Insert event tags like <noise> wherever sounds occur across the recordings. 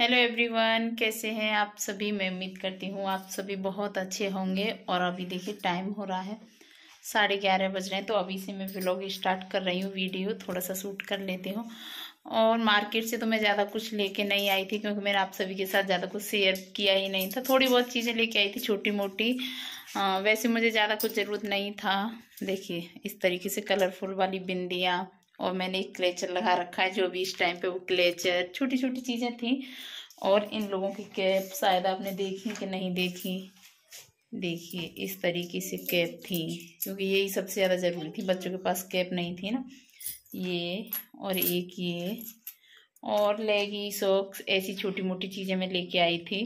Hello everyone कैसे हैं आप सभी मैं उम्मीद करती हूँ आप सभी बहुत अच्छे होंगे और अभी देखिए टाइम हो रहा है साढ़े ग्यारह बज रहे हैं तो अभी से मैं ब्लॉग स्टार्ट कर रही हूँ वीडियो थोड़ा सा शूट कर लेती हूँ और मार्केट से तो मैं ज़्यादा कुछ लेके नहीं आई थी क्योंकि मैंने आप सभी के साथ ज़्यादा कुछ शेयर किया ही नहीं था थोड़ी बहुत चीज़ें लेके आई थी छोटी मोटी वैसे मुझे ज़्यादा कुछ ज़रूरत नहीं था देखिए इस तरीके से कलरफुल वाली बिंदियाँ और मैंने एक क्लेचर लगा रखा है जो भी इस टाइम पे वो क्लेचर छोटी छोटी चीज़ें थी और इन लोगों की कैप शायद आपने देखी कि नहीं देखी देखिए इस तरीके से कैप थी क्योंकि यही सबसे ज़्यादा ज़रूरी थी बच्चों के पास कैप नहीं थी ना ये और एक ये और लेगी सॉक्स ऐसी छोटी मोटी चीज़ें मैं लेके आई थी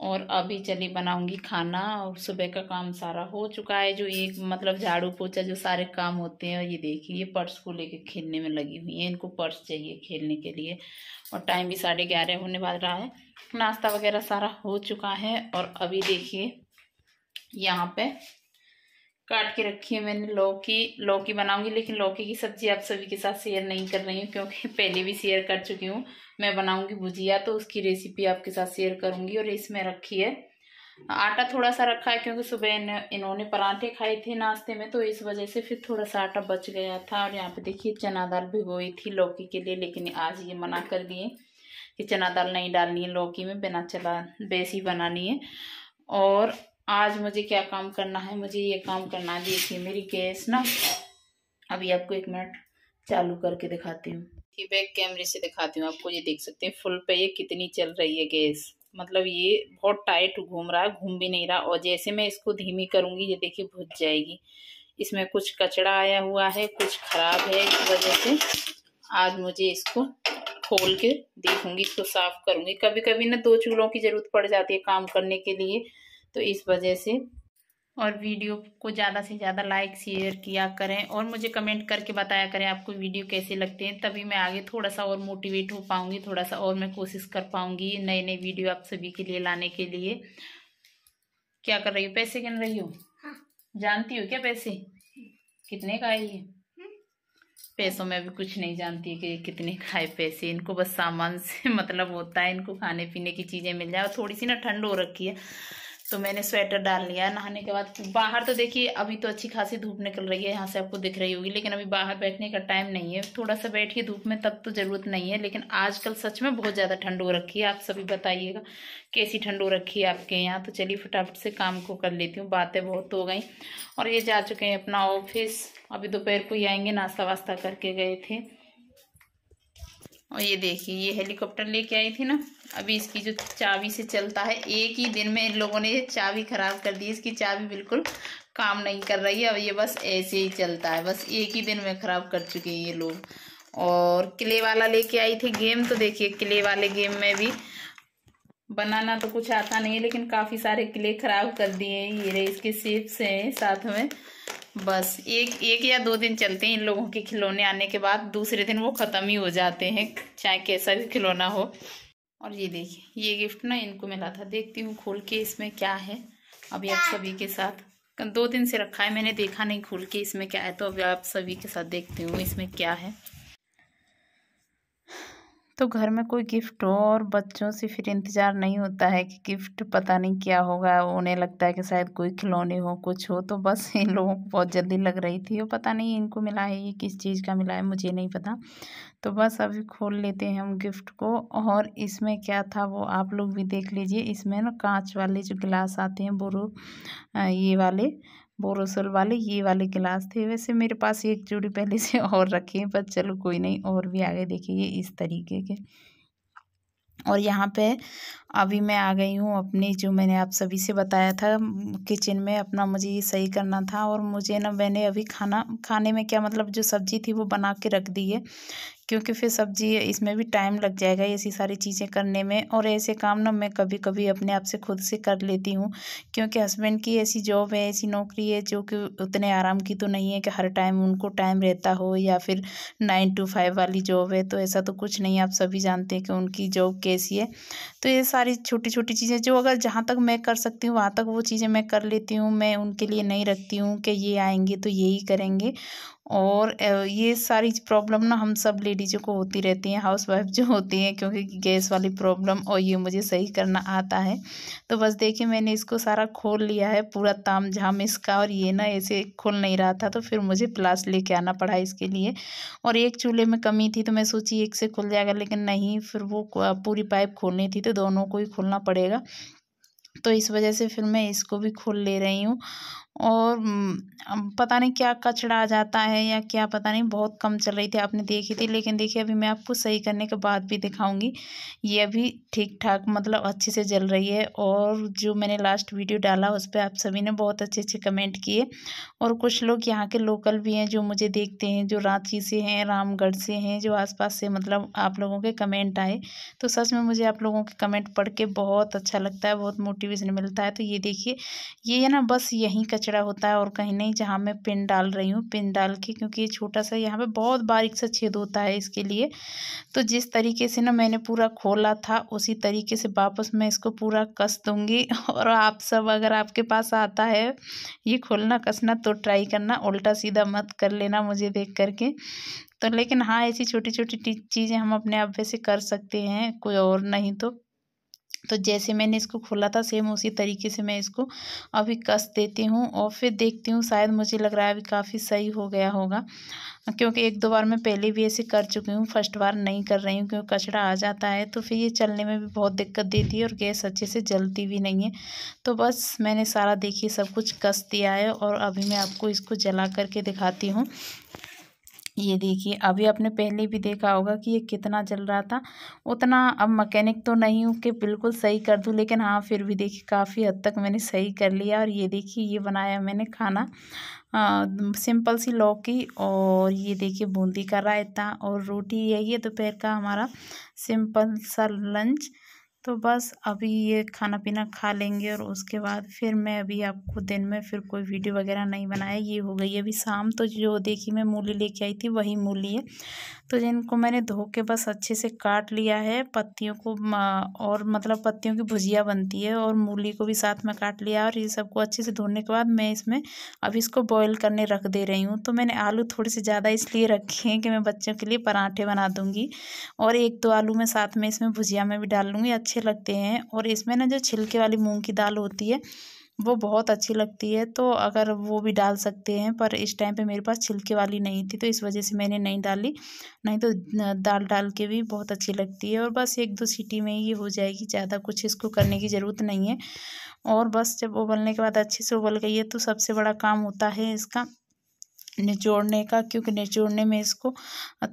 और अभी चली बनाऊंगी खाना और सुबह का काम सारा हो चुका है जो एक मतलब झाड़ू पोछा जो सारे काम होते हैं और ये देखिए ये पर्स को लेके खेलने में लगी हुई है इनको पर्स चाहिए खेलने के लिए और टाइम भी साढ़े ग्यारह होने वाल रहा है नाश्ता वगैरह सारा हो चुका है और अभी देखिए यहाँ पे काट के रखी है मैंने लौकी लौकी बनाऊंगी लेकिन लौकी की सब्जी आप सभी के साथ शेयर नहीं कर रही हूँ क्योंकि <laughs> पहले भी शेयर कर चुकी हूँ मैं बनाऊंगी भुजिया तो उसकी रेसिपी आपके साथ शेयर करूंगी और इसमें रखी है आटा थोड़ा सा रखा है क्योंकि सुबह इन, इन्होंने पराठे खाए थे नाश्ते में तो इस वजह से फिर थोड़ा सा आटा बच गया था और यहाँ पे देखिए चना दाल भिगोई थी लौकी के लिए लेकिन आज ये मना कर दिए कि चना दाल नहीं डालनी है लौकी में बिना चला बेसी बनानी है और आज मुझे क्या काम करना है मुझे ये काम करना देखिए मेरी गैस ना अभी आपको एक मिनट चालू करके दिखाती हूँ ये बैक कैमरे से दिखाती हूँ आपको ये देख सकते हैं फुल पे ये कितनी चल रही है गैस मतलब ये बहुत टाइट घूम रहा है घूम भी नहीं रहा और जैसे मैं इसको धीमी करूँगी ये देखिए भुज जाएगी इसमें कुछ कचड़ा आया हुआ है कुछ खराब है इस वजह से आज मुझे इसको खोल के देखूंगी इसको साफ करूंगी कभी कभी ना दो चूल्हों की ज़रूरत पड़ जाती है काम करने के लिए तो इस वजह से और वीडियो को ज़्यादा से ज़्यादा लाइक शेयर किया करें और मुझे कमेंट करके बताया करें आपको वीडियो कैसे लगते हैं तभी मैं आगे थोड़ा सा और मोटिवेट हो पाऊँगी थोड़ा सा और मैं कोशिश कर पाऊँगी नए नए वीडियो आप सभी के लिए लाने के लिए क्या कर रही हो पैसे गिन रही हो हाँ। जानती हो क्या पैसे कितने का है ये हम्म। पैसों में भी कुछ नहीं जानती कि कितने खाए पैसे इनको बस सामान से <laughs> मतलब होता है इनको खाने पीने की चीज़ें मिल जाए और थोड़ी सी ना ठंड हो रखी है तो मैंने स्वेटर डाल लिया नहाने के बाद बाहर तो देखिए अभी तो अच्छी खासी धूप निकल रही है यहाँ से आपको दिख रही होगी लेकिन अभी बाहर बैठने का टाइम नहीं है थोड़ा सा बैठिए धूप में तब तो ज़रूरत नहीं है लेकिन आजकल सच में बहुत ज़्यादा ठंड हो रखी है आप सभी बताइएगा कैसी ठंड हो रखी है आपके यहाँ तो चलिए फटाफट से काम को कर लेती हूँ बातें बहुत हो गई और ये जा चुके हैं अपना ऑफिस अभी दोपहर को ही आएंगे नाश्ता वास्ता करके गए थे और ये देखिए ये हेलीकॉप्टर लेके आई थी ना अभी इसकी जो चाबी से चलता है एक ही दिन में इन लोगों ने ये चाबी खराब कर दी इसकी चाबी बिल्कुल काम नहीं कर रही है अब ये बस ऐसे ही चलता है बस एक ही दिन में ख़राब कर चुके हैं ये लोग और किले वाला लेके आई थी गेम तो देखिए किले वाले गेम में भी बनाना तो कुछ आता नहीं है लेकिन काफ़ी सारे किले ख़राब कर दिए ये रहे इसके सेप्स हैं साथ में बस एक एक या दो दिन चलते हैं इन लोगों के खिलौने आने के बाद दूसरे दिन वो ख़त्म ही हो जाते हैं चाहे कैसा भी खिलौना हो और ये देखिए ये गिफ्ट ना इनको मिला था देखती हूँ खोल के इसमें क्या है अभी आप सभी के साथ दो दिन से रखा है मैंने देखा नहीं खोल के इसमें क्या है तो अभी आप सभी के साथ देखती हूँ इसमें क्या है तो घर में कोई गिफ्ट हो और बच्चों से फिर इंतज़ार नहीं होता है कि गिफ्ट पता नहीं क्या होगा उन्हें लगता है कि शायद कोई खिलौने हो कुछ हो तो बस इन लोगों को बहुत जल्दी लग रही थी और पता नहीं इनको मिला है ये किस चीज़ का मिला है मुझे नहीं पता तो बस अभी खोल लेते हैं हम गिफ्ट को और इसमें क्या था वो आप लोग भी देख लीजिए इसमें ना कांच वाले जो गिलास आते हैं बोरो ये वाले बोरोसोल वाले ये वाले गिलास थे वैसे मेरे पास एक जोड़ी पहले से और रखे हैं पर चलो कोई नहीं और भी आ गए देखिए इस तरीके के और यहाँ पे अभी मैं आ गई हूँ अपने जो मैंने आप सभी से बताया था किचन में अपना मुझे ये सही करना था और मुझे ना मैंने अभी खाना खाने में क्या मतलब जो सब्ज़ी थी वो बना के रख दी है क्योंकि फिर सब्जी इसमें भी टाइम लग जाएगा ऐसी सारी चीज़ें करने में और ऐसे काम ना मैं कभी कभी अपने आप से खुद से कर लेती हूँ क्योंकि हस्बैंड की ऐसी जॉब है ऐसी नौकरी है जो कि उतने आराम की तो नहीं है कि हर टाइम उनको टाइम रहता हो या फिर नाइन टू फाइव वाली जॉब है तो ऐसा तो कुछ नहीं आप सभी जानते हैं कि उनकी जॉब कैसी है तो ये सारी छोटी छोटी चीज़ें जो अगर जहाँ तक मैं कर सकती हूँ वहाँ तक वो चीज़ें मैं कर लेती हूँ मैं उनके लिए नहीं रखती हूँ कि ये आएंगे तो यही करेंगे और ये सारी प्रॉब्लम ना हम सब लेडीज़ों को होती रहती हैं हाउस वाइफ जो होती हैं क्योंकि गैस वाली प्रॉब्लम और ये मुझे सही करना आता है तो बस देखिए मैंने इसको सारा खोल लिया है पूरा ताम झाम इसका और ये ना ऐसे खुल नहीं रहा था तो फिर मुझे प्लास लेके आना पड़ा इसके लिए और एक चूल्हे में कमी थी तो मैं सोची एक से खुल जाएगा लेकिन नहीं फिर वो पूरी पाइप खोलनी थी तो दोनों को ही खोलना पड़ेगा तो इस वजह से फिर मैं इसको भी खोल ले रही हूँ और पता नहीं क्या कचड़ा आ जाता है या क्या पता नहीं बहुत कम चल रही थी आपने देखी थी लेकिन देखिए अभी मैं आपको सही करने के बाद भी दिखाऊंगी ये अभी ठीक ठाक मतलब अच्छे से जल रही है और जो मैंने लास्ट वीडियो डाला उस पर आप सभी ने बहुत अच्छे अच्छे कमेंट किए और कुछ लोग यहाँ के लोकल भी हैं जो मुझे देखते हैं जो रांची से हैं रामगढ़ से हैं जो आस से मतलब आप लोगों के कमेंट आए तो सच में मुझे आप लोगों के कमेंट पढ़ के बहुत अच्छा लगता है बहुत मोटिवेशन मिलता है तो ये देखिए ये है ना बस यहीं का कचरा होता है और कहीं नहीं जहाँ मैं पिन डाल रही हूँ पिन डाल के क्योंकि ये छोटा सा यहाँ पे बहुत बारीक सा छेद होता है इसके लिए तो जिस तरीके से ना मैंने पूरा खोला था उसी तरीके से वापस मैं इसको पूरा कस दूँगी <laughs> और आप सब अगर आपके पास आता है ये खोलना कसना तो ट्राई करना उल्टा सीधा मत कर लेना मुझे देख करके तो लेकिन हाँ ऐसी छोटी छोटी चीज़ें हम अपने आप वैसे कर सकते हैं कोई और नहीं तो तो जैसे मैंने इसको खोला था सेम उसी तरीके से मैं इसको अभी कस देती हूँ और फिर देखती हूँ शायद मुझे लग रहा है अभी काफ़ी सही हो गया होगा क्योंकि एक दो बार मैं पहले भी ऐसे कर चुकी हूँ फर्स्ट बार नहीं कर रही हूँ क्योंकि कचरा आ जाता है तो फिर ये चलने में भी बहुत दिक्कत देती है और गैस अच्छे से जलती भी नहीं है तो बस मैंने सारा देखिए सब कुछ कस दिया है और अभी मैं आपको इसको जला करके दिखाती हूँ ये देखिए अभी आपने पहले भी देखा होगा कि ये कितना जल रहा था उतना अब मकैनिक तो नहीं हूँ कि बिल्कुल सही कर दूँ लेकिन हाँ फिर भी देखिए काफ़ी हद तक मैंने सही कर लिया और ये देखिए ये बनाया मैंने खाना आ, सिंपल सी लौकी और ये देखिए बूंदी का रायता और रोटी यही है दोपहर का हमारा सिंपल सा लंच तो बस अभी ये खाना पीना खा लेंगे और उसके बाद फिर मैं अभी आपको दिन में फिर कोई वीडियो वगैरह नहीं बनाया ये हो गई अभी शाम तो जो देखी मैं मूली लेके आई थी वही मूली है तो जिनको मैंने धो के बस अच्छे से काट लिया है पत्तियों को और मतलब पत्तियों की भुजिया बनती है और मूली को भी साथ में काट लिया और ये सबको अच्छे से धोने के बाद मैं इसमें अब इसको बॉईल करने रख दे रही हूँ तो मैंने आलू थोड़े से ज़्यादा इसलिए रखे हैं कि मैं बच्चों के लिए पराठे बना दूँगी और एक दो आलू मैं साथ में इसमें भुजिया में भी डाल लूँगी अच्छे लगते हैं और इसमें ना जो छिलके वाली मूँग की दाल होती है वो बहुत अच्छी लगती है तो अगर वो भी डाल सकते हैं पर इस टाइम पे मेरे पास छिलके वाली नहीं थी तो इस वजह से मैंने नहीं डाली नहीं तो दाल डाल के भी बहुत अच्छी लगती है और बस एक दो सीटी में ही हो जाएगी ज़्यादा कुछ इसको करने की ज़रूरत नहीं है और बस जब उबलने के बाद अच्छे से उबल गई है तो सबसे बड़ा काम होता है इसका निचोड़ने का क्योंकि निचोड़ने में इसको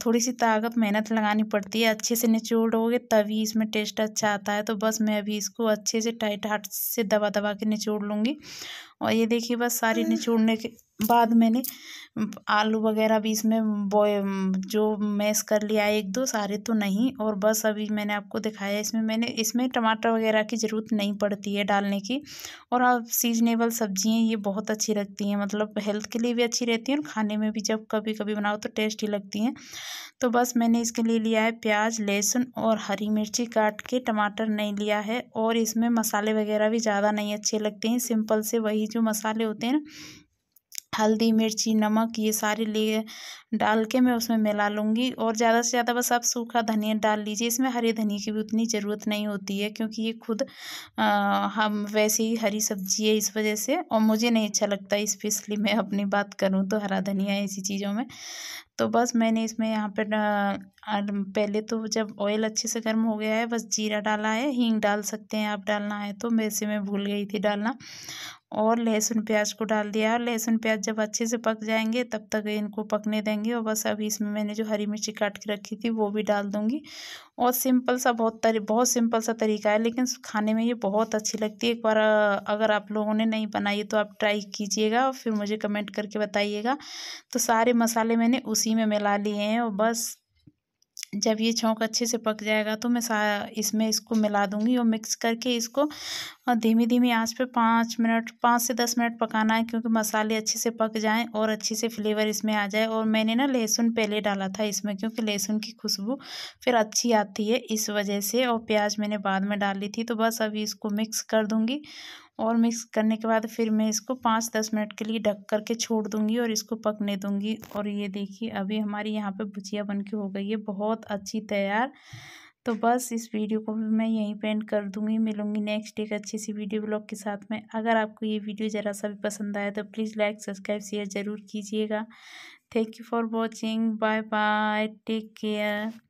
थोड़ी सी ताकत मेहनत लगानी पड़ती है अच्छे से निचोड़ोगे तभी इसमें टेस्ट अच्छा आता है तो बस मैं अभी इसको अच्छे से टाइट हाथ से दबा दबा के निचोड़ लूँगी और ये देखिए बस सारी हम्म। निचोड़ने के बाद मैंने आलू वगैरह भी इसमें बॉय जो मैश कर लिया एक दो सारे तो नहीं और बस अभी मैंने आपको दिखाया इसमें मैंने इसमें टमाटर वगैरह की ज़रूरत नहीं पड़ती है डालने की और आप सीजनेबल सब्जियां ये बहुत अच्छी लगती हैं मतलब हेल्थ के लिए भी अच्छी रहती हैं और खाने में भी जब कभी कभी बनाओ तो टेस्टी लगती हैं तो बस मैंने इसके लिए लिया है प्याज लहसुन और हरी मिर्ची काट के टमाटर नहीं लिया है और इसमें मसाले वगैरह भी ज़्यादा नहीं अच्छे लगते हैं सिंपल से वही जो मसाले होते हैं ना हल्दी मिर्ची नमक ये सारे ले डाल के मैं उसमें मिला लूँगी और ज़्यादा से ज़्यादा बस आप सूखा धनिया डाल लीजिए इसमें हरे धनिया की भी उतनी ज़रूरत नहीं होती है क्योंकि ये खुद आ, हम वैसे ही हरी सब्जी है इस वजह से और मुझे नहीं अच्छा लगता इसलिए मैं अपनी बात करूँ तो हरा धनिया ऐसी चीज़ों में तो बस मैंने इसमें यहाँ पर पहले तो जब ऑयल अच्छे से गर्म हो गया है बस जीरा डाला है हींग डाल सकते हैं आप डालना है तो वैसे मैं भूल गई थी डालना और लहसुन प्याज को डाल दिया और लहसुन प्याज जब अच्छे से पक जाएंगे तब तक इनको पकने देंगे और बस अभी इसमें मैंने जो हरी मिर्ची काट के रखी थी वो भी डाल दूँगी और सिंपल सा बहुत तरी बहुत सिंपल सा तरीका है लेकिन खाने में ये बहुत अच्छी लगती है एक बार अगर आप लोगों ने नहीं बनाई तो आप ट्राई कीजिएगा और फिर मुझे कमेंट करके बताइएगा तो सारे मसाले मैंने उसी में मिला लिए हैं और बस जब ये छौंक अच्छे से पक जाएगा तो मैं सा इसमें इसको मिला दूंगी और मिक्स करके इसको धीमी धीमी आंच पे पाँच मिनट पाँच से दस मिनट पकाना है क्योंकि मसाले अच्छे से पक जाएं और अच्छे से फ्लेवर इसमें आ जाए और मैंने ना लहसुन पहले डाला था इसमें क्योंकि लहसुन की खुशबू फिर अच्छी आती है इस वजह से और प्याज मैंने बाद में डाली थी तो बस अभी इसको मिक्स कर दूँगी और मिक्स करने के बाद फिर मैं इसको पाँच दस मिनट के लिए ढक करके छोड़ दूँगी और इसको पकने दूँगी और ये देखिए अभी हमारी यहाँ पे भुजिया बन के हो गई है बहुत अच्छी तैयार तो बस इस वीडियो को भी मैं यहीं पेंट कर दूँगी मिलूँगी नेक्स्ट एक अच्छी सी वीडियो ब्लॉग के साथ में अगर आपको ये वीडियो ज़रा सा भी पसंद आया तो प्लीज़ लाइक सब्सक्राइब शेयर ज़रूर कीजिएगा thank you for watching bye bye take care